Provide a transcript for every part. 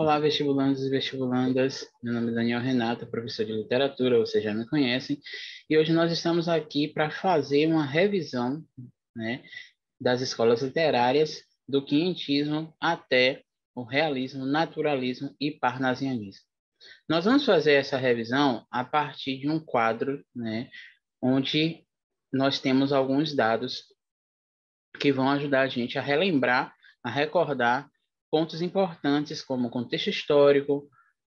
Olá, vestibulandos e vestibulandas. Meu nome é Daniel Renato, professor de literatura, vocês já me conhecem. E hoje nós estamos aqui para fazer uma revisão né, das escolas literárias do quinhentismo até o realismo, naturalismo e parnasianismo. Nós vamos fazer essa revisão a partir de um quadro né, onde nós temos alguns dados que vão ajudar a gente a relembrar, a recordar pontos importantes como contexto histórico,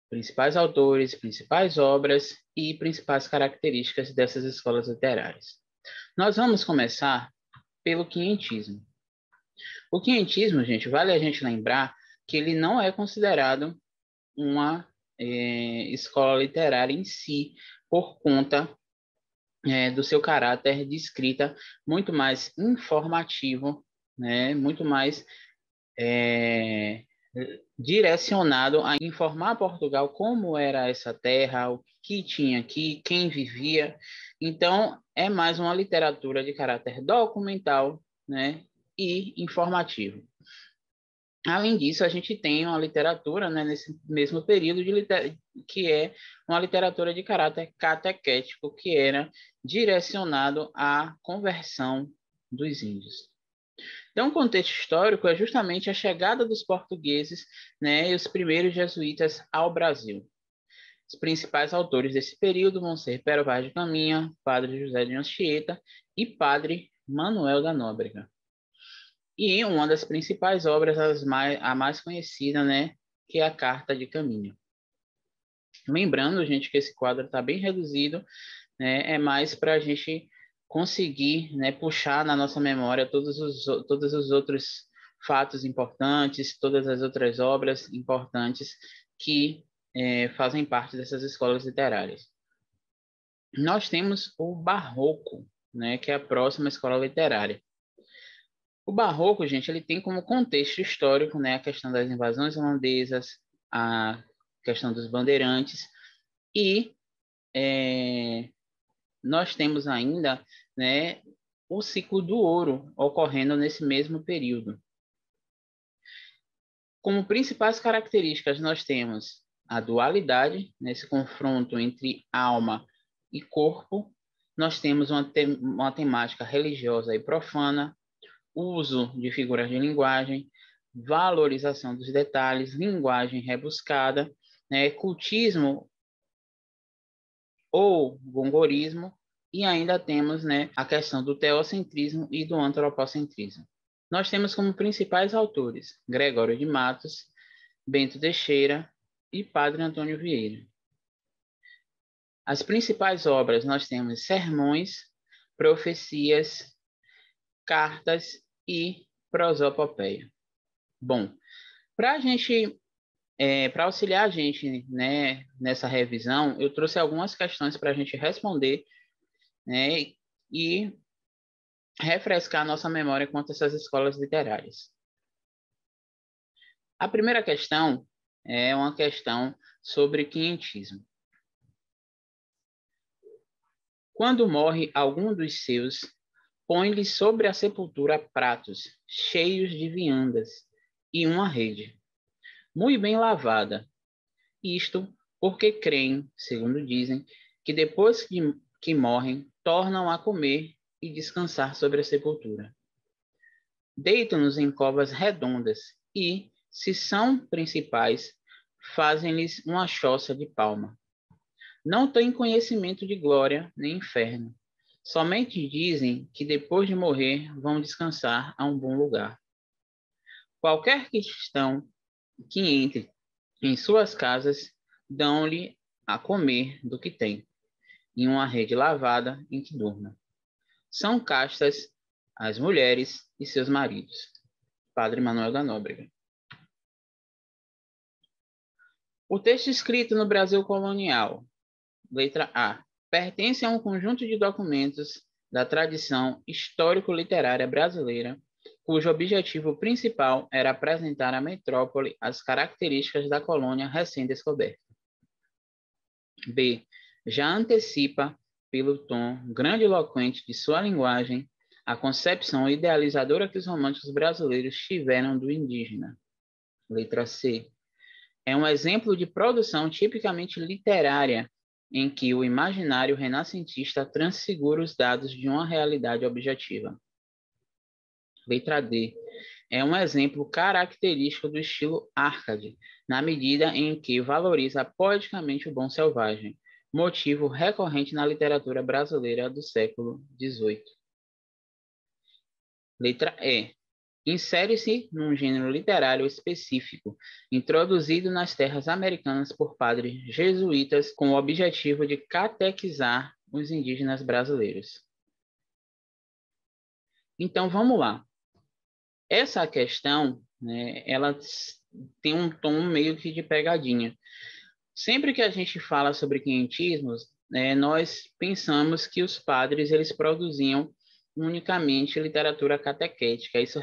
principais autores, principais obras e principais características dessas escolas literárias. Nós vamos começar pelo quinhentismo. O quinhentismo, gente, vale a gente lembrar que ele não é considerado uma é, escola literária em si, por conta é, do seu caráter de escrita muito mais informativo, né, muito mais é, direcionado a informar Portugal como era essa terra, o que tinha aqui, quem vivia. Então, é mais uma literatura de caráter documental né, e informativo. Além disso, a gente tem uma literatura né, nesse mesmo período que é uma literatura de caráter catequético, que era direcionado à conversão dos índios. Então, o contexto histórico é justamente a chegada dos portugueses né, e os primeiros jesuítas ao Brasil. Os principais autores desse período vão ser Pero Vaz de Caminha, Padre José de Anchieta e Padre Manuel da Nóbrega. E uma das principais obras, mais, a mais conhecida, né, que é a Carta de Caminho. Lembrando, gente, que esse quadro está bem reduzido, né, é mais para a gente conseguir né, puxar na nossa memória todos os, todos os outros fatos importantes, todas as outras obras importantes que é, fazem parte dessas escolas literárias. Nós temos o Barroco, né, que é a próxima escola literária. O Barroco, gente, ele tem como contexto histórico né, a questão das invasões holandesas, a questão dos bandeirantes e é, nós temos ainda né, o ciclo do ouro ocorrendo nesse mesmo período. Como principais características, nós temos a dualidade, nesse confronto entre alma e corpo, nós temos uma, te uma temática religiosa e profana, uso de figuras de linguagem, valorização dos detalhes, linguagem rebuscada, né, cultismo ou gongorismo, e ainda temos né, a questão do teocentrismo e do antropocentrismo. Nós temos como principais autores Gregório de Matos, Bento Teixeira e Padre Antônio Vieira. As principais obras nós temos sermões, profecias, cartas e prosopopeia. Bom, para a gente é, para auxiliar a gente né, nessa revisão, eu trouxe algumas questões para a gente responder né, e refrescar nossa memória quanto a essas escolas literárias. A primeira questão é uma questão sobre quinhentismo. Quando morre algum dos seus, põe-lhe sobre a sepultura pratos cheios de viandas e uma rede muito bem lavada. Isto porque creem, segundo dizem, que depois que, que morrem, tornam a comer e descansar sobre a sepultura. Deitam-nos em covas redondas e, se são principais, fazem-lhes uma choça de palma. Não têm conhecimento de glória nem inferno. Somente dizem que depois de morrer vão descansar a um bom lugar. Qualquer cristão que entre em suas casas, dão-lhe a comer do que tem, em uma rede lavada em que durma. São castas as mulheres e seus maridos. Padre Manuel da Nóbrega. O texto escrito no Brasil colonial, letra A, pertence a um conjunto de documentos da tradição histórico-literária brasileira cujo objetivo principal era apresentar à metrópole as características da colônia recém-descoberta. B. Já antecipa, pelo tom grandiloquente de sua linguagem, a concepção idealizadora que os românticos brasileiros tiveram do indígena. Letra C. É um exemplo de produção tipicamente literária, em que o imaginário renascentista transfigura os dados de uma realidade objetiva letra D, é um exemplo característico do estilo arcade, na medida em que valoriza poeticamente o bom selvagem, motivo recorrente na literatura brasileira do século XVIII. Letra E. Insere-se num gênero literário específico, introduzido nas terras americanas por padres jesuítas com o objetivo de catequizar os indígenas brasileiros. Então vamos lá. Essa questão, né, ela tem um tom meio que de pegadinha. Sempre que a gente fala sobre quinhentismos, né, nós pensamos que os padres eles produziam unicamente literatura catequética. Isso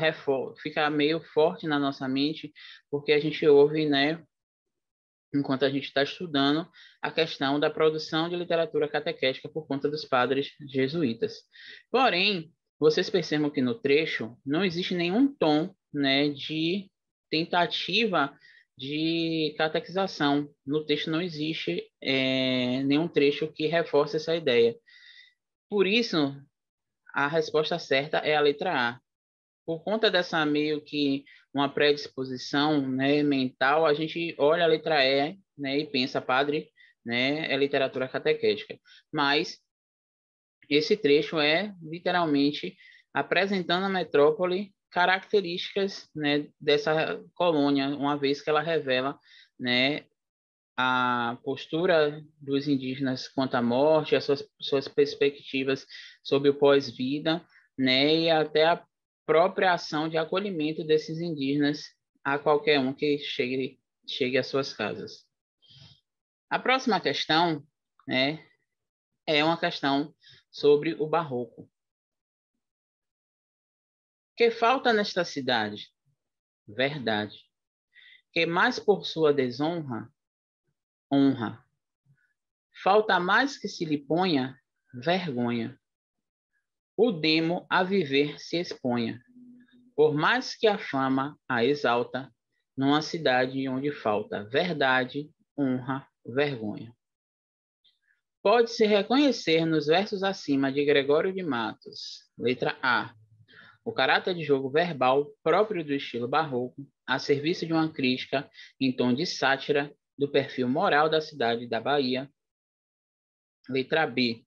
fica meio forte na nossa mente, porque a gente ouve, né, enquanto a gente está estudando, a questão da produção de literatura catequética por conta dos padres jesuítas. Porém, vocês percebam que no trecho não existe nenhum tom né, de tentativa de catequização. No texto não existe é, nenhum trecho que reforce essa ideia. Por isso, a resposta certa é a letra A. Por conta dessa meio que uma predisposição né, mental, a gente olha a letra E né, e pensa, padre, né, é literatura catequética. Mas esse trecho é literalmente apresentando a metrópole características né, dessa colônia, uma vez que ela revela né, a postura dos indígenas quanto à morte, as suas, suas perspectivas sobre o pós-vida, né, e até a própria ação de acolhimento desses indígenas a qualquer um que chegue, chegue às suas casas. A próxima questão né, é uma questão sobre o barroco. O que falta nesta cidade? Verdade. Que mais por sua desonra, honra. Falta mais que se lhe ponha vergonha. O demo a viver se exponha, por mais que a fama a exalta, numa cidade onde falta verdade, honra, vergonha. Pode-se reconhecer nos versos acima de Gregório de Matos, letra A, o caráter de jogo verbal próprio do estilo barroco, a serviço de uma crítica em tom de sátira do perfil moral da cidade da Bahia. Letra B,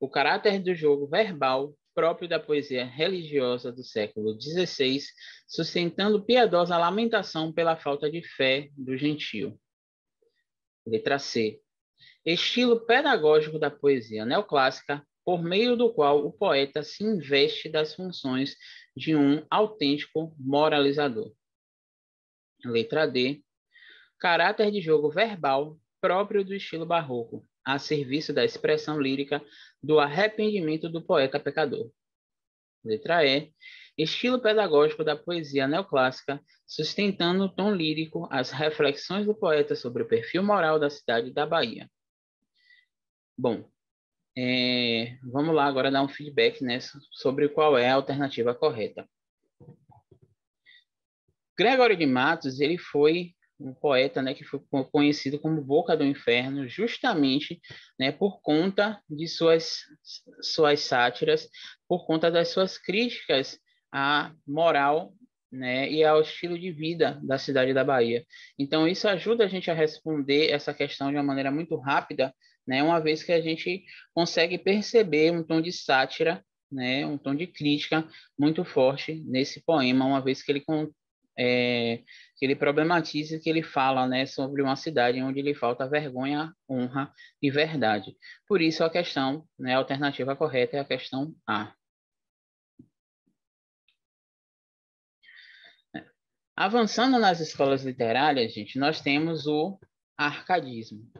o caráter do jogo verbal próprio da poesia religiosa do século XVI, sustentando piedosa lamentação pela falta de fé do gentio. Letra C estilo pedagógico da poesia neoclássica, por meio do qual o poeta se investe das funções de um autêntico moralizador. Letra D. Caráter de jogo verbal próprio do estilo barroco, a serviço da expressão lírica do arrependimento do poeta pecador. Letra E. Estilo pedagógico da poesia neoclássica, sustentando o tom lírico as reflexões do poeta sobre o perfil moral da cidade da Bahia. Bom, é, vamos lá agora dar um feedback né, sobre qual é a alternativa correta. Gregório de Matos ele foi um poeta né, que foi conhecido como Boca do Inferno, justamente né, por conta de suas, suas sátiras, por conta das suas críticas à moral né, e ao é estilo de vida da cidade da Bahia. Então, isso ajuda a gente a responder essa questão de uma maneira muito rápida, né, uma vez que a gente consegue perceber um tom de sátira, né, um tom de crítica muito forte nesse poema, uma vez que ele, é, que ele problematiza, que ele fala né, sobre uma cidade onde lhe falta vergonha, honra e verdade. Por isso, a questão, né, a alternativa correta é a questão A. Avançando nas escolas literárias, gente, nós temos o arcadismo.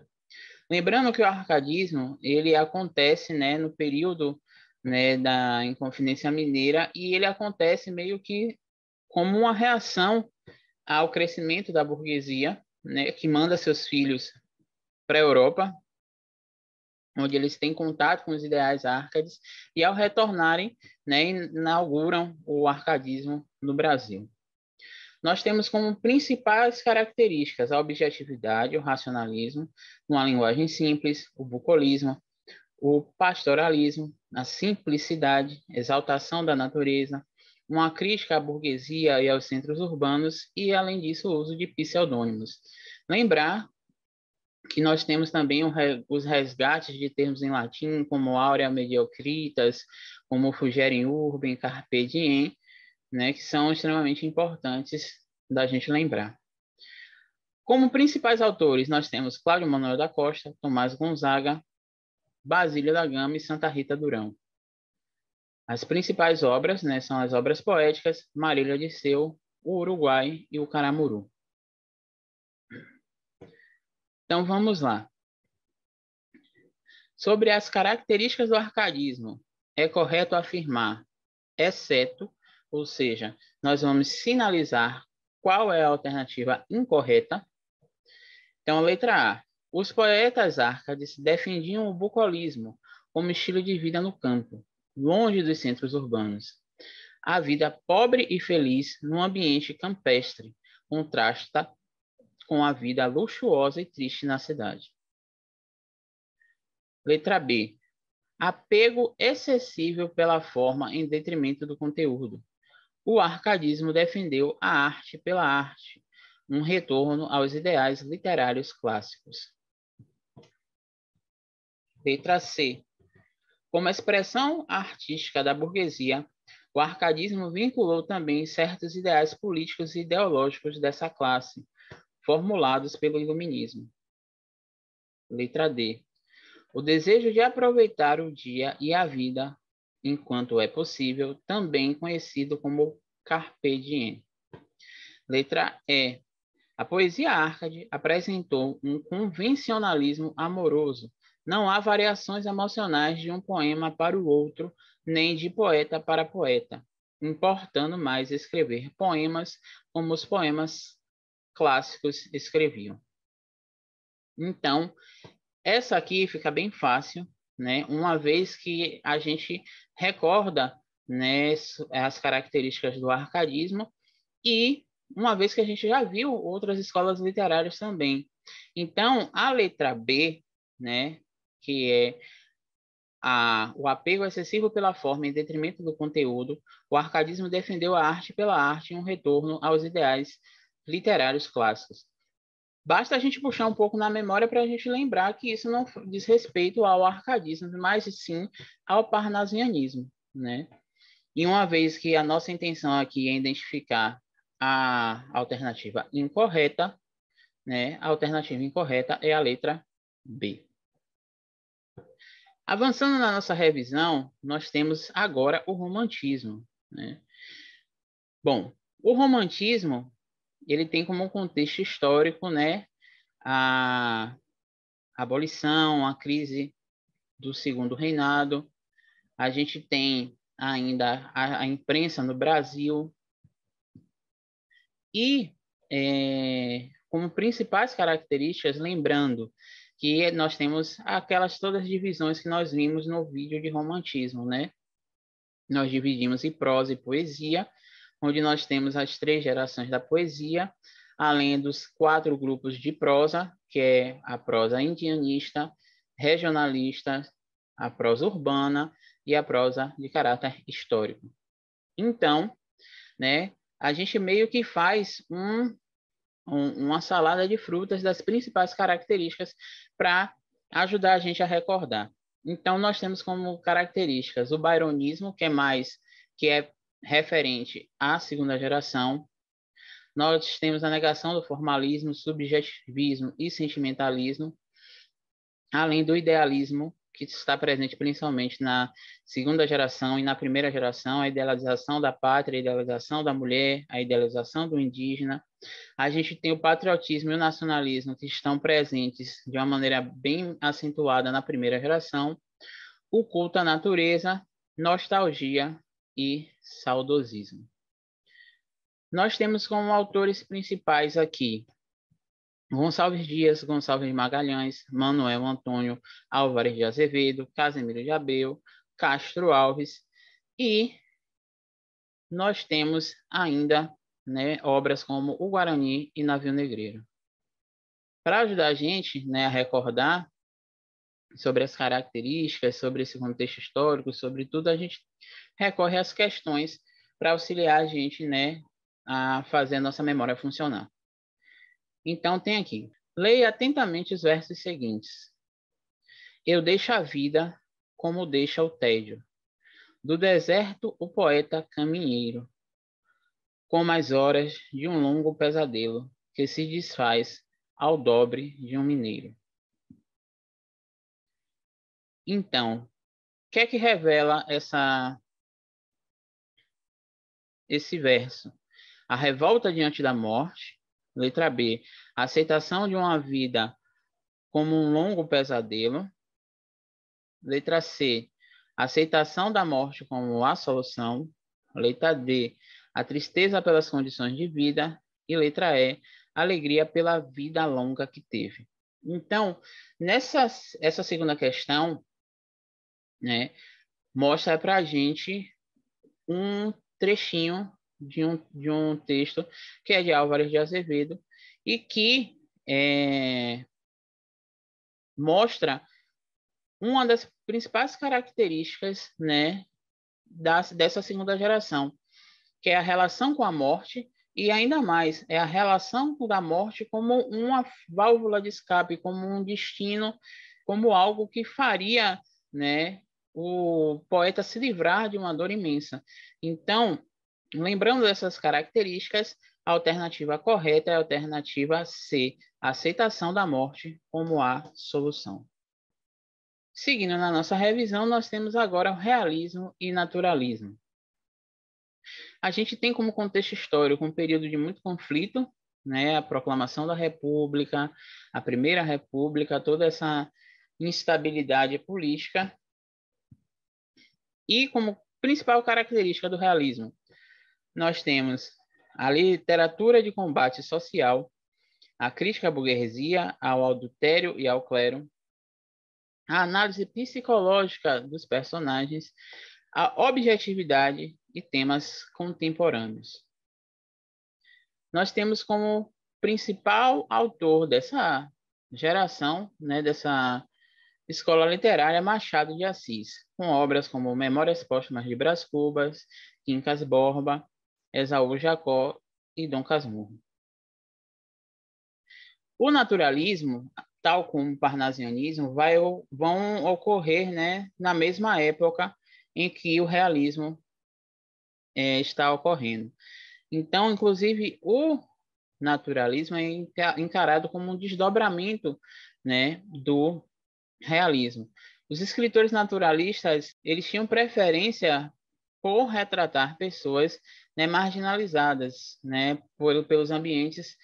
Lembrando que o arcadismo ele acontece né, no período né, da Inconfidência Mineira e ele acontece meio que como uma reação ao crescimento da burguesia, né, que manda seus filhos para a Europa, onde eles têm contato com os ideais árcades e ao retornarem, né, inauguram o arcadismo no Brasil. Nós temos como principais características a objetividade, o racionalismo, uma linguagem simples, o bucolismo, o pastoralismo, a simplicidade, exaltação da natureza, uma crítica à burguesia e aos centros urbanos e, além disso, o uso de pseudônimos. Lembrar que nós temos também os resgates de termos em latim, como aurea mediocritas, como fugere urbem, carpe diem, né, que são extremamente importantes da gente lembrar. Como principais autores, nós temos Cláudio Manuel da Costa, Tomás Gonzaga, Basílio da Gama e Santa Rita Durão. As principais obras né, são as obras poéticas Marília de Seu, o Uruguai e o Caramuru. Então vamos lá. Sobre as características do arcadismo, é correto afirmar, exceto ou seja, nós vamos sinalizar qual é a alternativa incorreta. Então, letra A. Os poetas árcades defendiam o bucolismo como estilo de vida no campo, longe dos centros urbanos. A vida pobre e feliz num ambiente campestre contrasta com a vida luxuosa e triste na cidade. Letra B. Apego excessivo pela forma em detrimento do conteúdo o arcadismo defendeu a arte pela arte, um retorno aos ideais literários clássicos. Letra C. Como expressão artística da burguesia, o arcadismo vinculou também certos ideais políticos e ideológicos dessa classe, formulados pelo iluminismo. Letra D. O desejo de aproveitar o dia e a vida enquanto é possível, também conhecido como carpe diem. Letra E. A poesia Arcade apresentou um convencionalismo amoroso. Não há variações emocionais de um poema para o outro, nem de poeta para poeta, importando mais escrever poemas como os poemas clássicos escreviam. Então, essa aqui fica bem fácil, né? Uma vez que a gente recorda né, as características do arcadismo e uma vez que a gente já viu outras escolas literárias também. Então, a letra B, né, que é a, o apego excessivo pela forma em detrimento do conteúdo, o arcadismo defendeu a arte pela arte em um retorno aos ideais literários clássicos. Basta a gente puxar um pouco na memória para a gente lembrar que isso não diz respeito ao arcadismo, mas sim ao parnasianismo, né? E uma vez que a nossa intenção aqui é identificar a alternativa incorreta, né? A alternativa incorreta é a letra B. Avançando na nossa revisão, nós temos agora o romantismo, né? Bom, o romantismo ele tem como um contexto histórico, né, a abolição, a crise do segundo reinado. A gente tem ainda a, a imprensa no Brasil. E é, como principais características, lembrando que nós temos aquelas todas as divisões que nós vimos no vídeo de romantismo, né? Nós dividimos em prosa e poesia, onde nós temos as três gerações da poesia, além dos quatro grupos de prosa, que é a prosa indianista, regionalista, a prosa urbana e a prosa de caráter histórico. Então, né, a gente meio que faz um, um, uma salada de frutas das principais características para ajudar a gente a recordar. Então, nós temos como características o baironismo, que é mais que é referente à segunda geração, nós temos a negação do formalismo, subjetivismo e sentimentalismo, além do idealismo, que está presente principalmente na segunda geração e na primeira geração, a idealização da pátria, a idealização da mulher, a idealização do indígena. A gente tem o patriotismo e o nacionalismo que estão presentes de uma maneira bem acentuada na primeira geração, o culto à natureza, nostalgia, e saudosismo. Nós temos como autores principais aqui Gonçalves Dias, Gonçalves Magalhães, Manuel Antônio Álvares de Azevedo, Casemiro de Abreu, Castro Alves e nós temos ainda né, obras como O Guarani e Navio Negreiro. Para ajudar a gente né, a recordar, sobre as características, sobre esse contexto histórico, sobre tudo, a gente recorre às questões para auxiliar a gente né, a fazer a nossa memória funcionar. Então, tem aqui. Leia atentamente os versos seguintes. Eu deixo a vida como deixa o tédio. Do deserto, o poeta caminheiro, como as horas de um longo pesadelo que se desfaz ao dobre de um mineiro. Então, o que é que revela essa esse verso? A revolta diante da morte, letra B, a aceitação de uma vida como um longo pesadelo, letra C, a aceitação da morte como a solução, letra D, a tristeza pelas condições de vida e letra E, alegria pela vida longa que teve. Então, nessa essa segunda questão, né, mostra para a gente um trechinho de um, de um texto que é de Álvares de Azevedo e que é, mostra uma das principais características né, da dessa segunda geração, que é a relação com a morte e ainda mais é a relação da morte como uma válvula de escape, como um destino, como algo que faria né, o poeta se livrar de uma dor imensa. Então, lembrando dessas características, a alternativa correta é a alternativa C, a aceitação da morte como a solução. Seguindo na nossa revisão, nós temos agora o realismo e naturalismo. A gente tem como contexto histórico um período de muito conflito, né? a proclamação da República, a Primeira República, toda essa instabilidade política e como principal característica do realismo, nós temos a literatura de combate social, a crítica à burguesia, ao adultério e ao clero, a análise psicológica dos personagens, a objetividade e temas contemporâneos. Nós temos como principal autor dessa geração, né, dessa Escola Literária Machado de Assis, com obras como Memórias Póstumas de Brás Cubas, Quincas Borba, Esaú Jacó e Dom Casmurro. O naturalismo, tal como o parnasianismo, vai, vão ocorrer né, na mesma época em que o realismo é, está ocorrendo. Então, inclusive, o naturalismo é encarado como um desdobramento né, do realismo. Os escritores naturalistas, eles tinham preferência por retratar pessoas né, marginalizadas né, por, pelos ambientes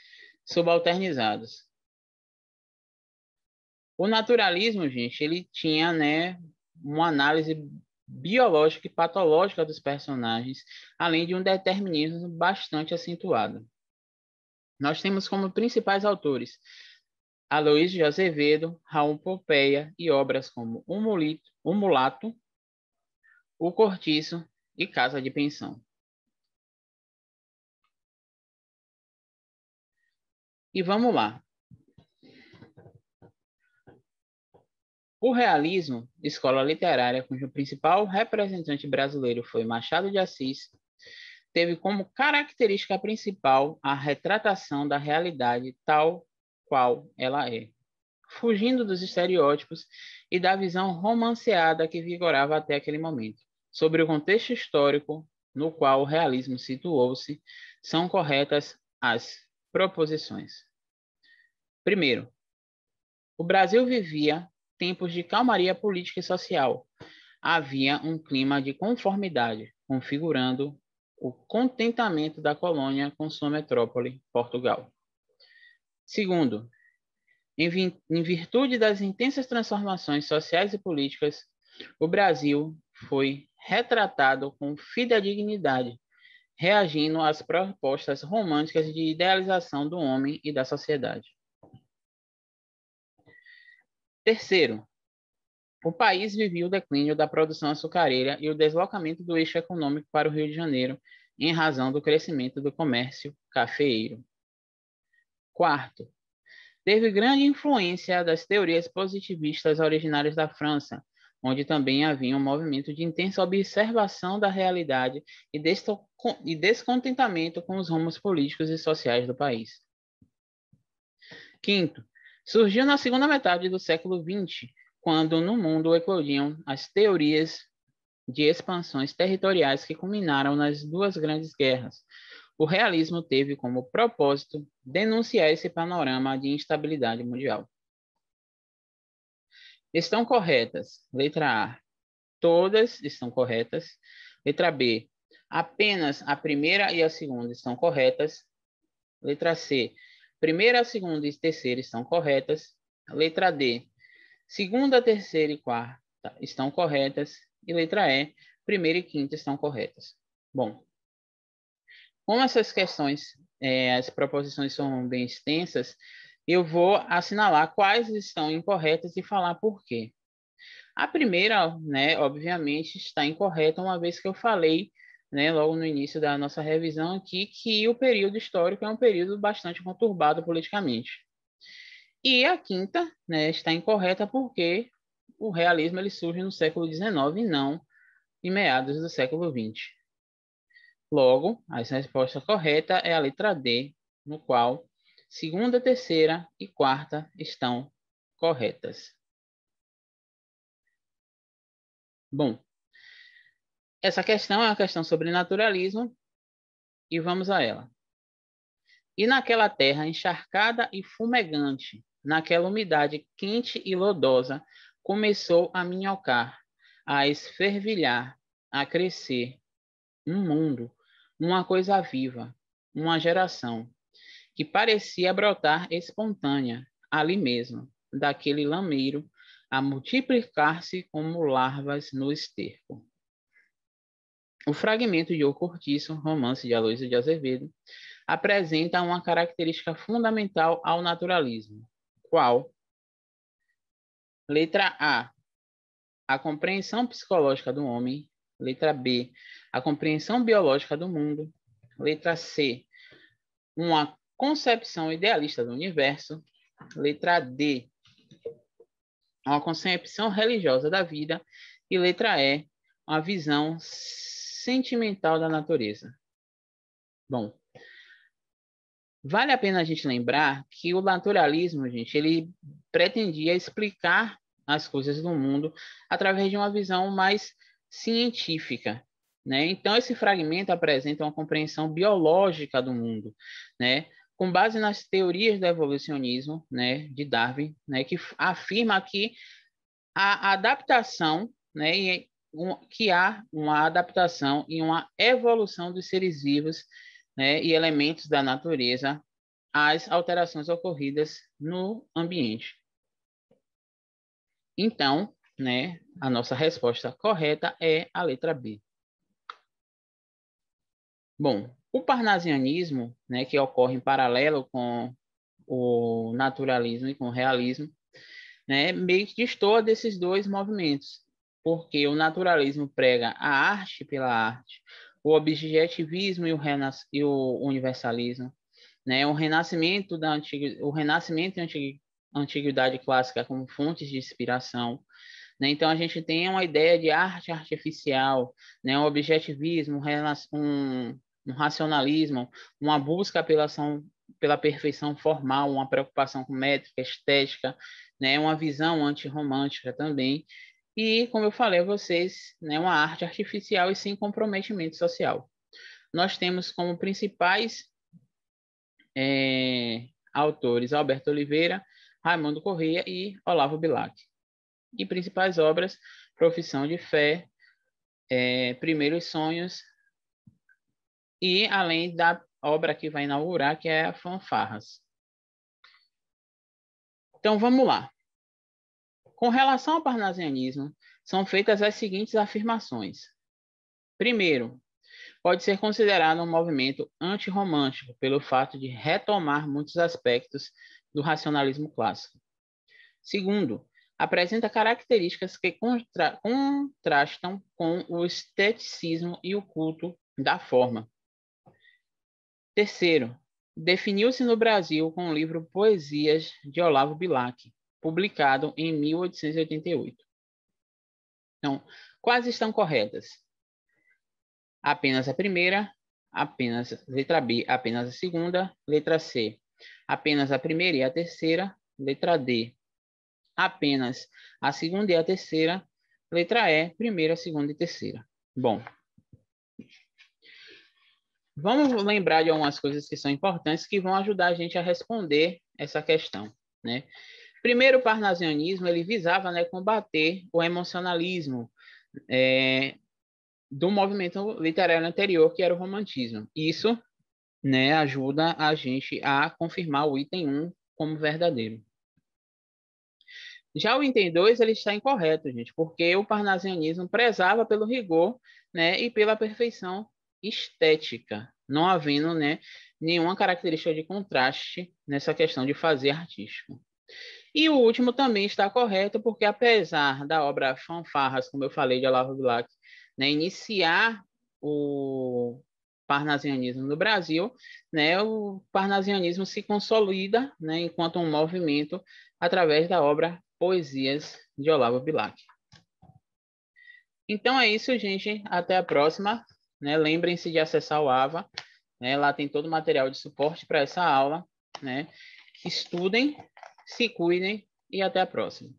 subalternizados. O naturalismo, gente, ele tinha né, uma análise biológica e patológica dos personagens, além de um determinismo bastante acentuado. Nós temos como principais autores Aloysio de Azevedo, Raul Pompeia e obras como O Mulito, O Mulato, O Cortiço e Casa de Pensão. E vamos lá. O realismo, escola literária cujo principal representante brasileiro foi Machado de Assis, teve como característica principal a retratação da realidade tal qual ela é, fugindo dos estereótipos e da visão romanceada que vigorava até aquele momento, sobre o contexto histórico no qual o realismo situou-se, são corretas as proposições. Primeiro, o Brasil vivia tempos de calmaria política e social. Havia um clima de conformidade, configurando o contentamento da colônia com sua metrópole, Portugal. Segundo, em, em virtude das intensas transformações sociais e políticas, o Brasil foi retratado com fidedignidade, reagindo às propostas românticas de idealização do homem e da sociedade. Terceiro, o país vivia o declínio da produção açucareira e o deslocamento do eixo econômico para o Rio de Janeiro, em razão do crescimento do comércio cafeeiro. Quarto, teve grande influência das teorias positivistas originárias da França, onde também havia um movimento de intensa observação da realidade e descontentamento com os rumos políticos e sociais do país. Quinto, surgiu na segunda metade do século XX, quando no mundo eclodiam as teorias de expansões territoriais que culminaram nas duas grandes guerras, o realismo teve como propósito denunciar esse panorama de instabilidade mundial. Estão corretas, letra A. Todas estão corretas. Letra B. Apenas a primeira e a segunda estão corretas. Letra C. Primeira, segunda e terceira estão corretas. Letra D. Segunda, terceira e quarta estão corretas. E letra E. Primeira e quinta estão corretas. Bom, como essas questões, é, as proposições são bem extensas, eu vou assinalar quais estão incorretas e falar por quê. A primeira, né, obviamente, está incorreta, uma vez que eu falei né, logo no início da nossa revisão aqui, que o período histórico é um período bastante conturbado politicamente. E a quinta né, está incorreta porque o realismo ele surge no século XIX e não em meados do século XX. Logo, a resposta correta é a letra D, no qual segunda, terceira e quarta estão corretas. Bom, essa questão é uma questão sobre naturalismo e vamos a ela. E naquela terra encharcada e fumegante, naquela umidade quente e lodosa, começou a minhocar, a esfervilhar, a crescer um mundo uma coisa viva, uma geração, que parecia brotar espontânea, ali mesmo, daquele lameiro, a multiplicar-se como larvas no esterco. O fragmento de O Cortiço, romance de Aloysio de Azevedo, apresenta uma característica fundamental ao naturalismo, qual? Letra A, a compreensão psicológica do homem. Letra B, a compreensão biológica do mundo. Letra C, uma concepção idealista do universo. Letra D, uma concepção religiosa da vida. E letra E, uma visão sentimental da natureza. Bom, vale a pena a gente lembrar que o naturalismo, gente, ele pretendia explicar as coisas do mundo através de uma visão mais científica. Né? Então, esse fragmento apresenta uma compreensão biológica do mundo, né? com base nas teorias do evolucionismo né? de Darwin, né? que afirma que a adaptação, né? e um, que há uma adaptação e uma evolução dos seres vivos né? e elementos da natureza às alterações ocorridas no ambiente. Então, a nossa resposta correta é a letra B. Bom, o parnasianismo, né, que ocorre em paralelo com o naturalismo e com o realismo, né, meio que destoa desses dois movimentos, porque o naturalismo prega a arte pela arte, o objetivismo e o, e o universalismo, né, o renascimento da antiga, o renascimento e a antiguidade clássica como fontes de inspiração, né, então, a gente tem uma ideia de arte artificial, né? um objetivismo, um um racionalismo, uma busca pela, ação, pela perfeição formal, uma preocupação com métrica, estética, né, uma visão antirromântica também. E, como eu falei a vocês, né, uma arte artificial e sem comprometimento social. Nós temos como principais é, autores Alberto Oliveira, Raimundo Corrêa e Olavo Bilac. E principais obras, Profissão de Fé, é, Primeiros Sonhos, e além da obra que vai inaugurar, que é a Fanfarras. Então vamos lá. Com relação ao parnasianismo, são feitas as seguintes afirmações. Primeiro, pode ser considerado um movimento antirromântico pelo fato de retomar muitos aspectos do racionalismo clássico. Segundo, apresenta características que contra contrastam com o esteticismo e o culto da forma, Terceiro, definiu-se no Brasil com o livro Poesias de Olavo Bilac, publicado em 1888. Então, quais estão corretas? Apenas a primeira, apenas letra B, apenas a segunda, letra C, apenas a primeira e a terceira, letra D, apenas a segunda e a terceira, letra E, primeira, segunda e terceira. Bom, Vamos lembrar de algumas coisas que são importantes que vão ajudar a gente a responder essa questão, né? Primeiro, o parnasianismo ele visava né, combater o emocionalismo é, do movimento literário anterior, que era o romantismo. Isso né, ajuda a gente a confirmar o item 1 como verdadeiro. Já o item 2 ele está incorreto, gente, porque o parnasianismo prezava pelo rigor né, e pela perfeição estética, não havendo né, nenhuma característica de contraste nessa questão de fazer artístico. E o último também está correto, porque apesar da obra Fanfarras, como eu falei, de Olavo Bilac, né, iniciar o parnasianismo no Brasil, né, o parnasianismo se consolida né, enquanto um movimento através da obra Poesias de Olavo Bilac. Então é isso, gente. Até a próxima. Né? Lembrem-se de acessar o AVA, né? lá tem todo o material de suporte para essa aula. Né? Estudem, se cuidem e até a próxima.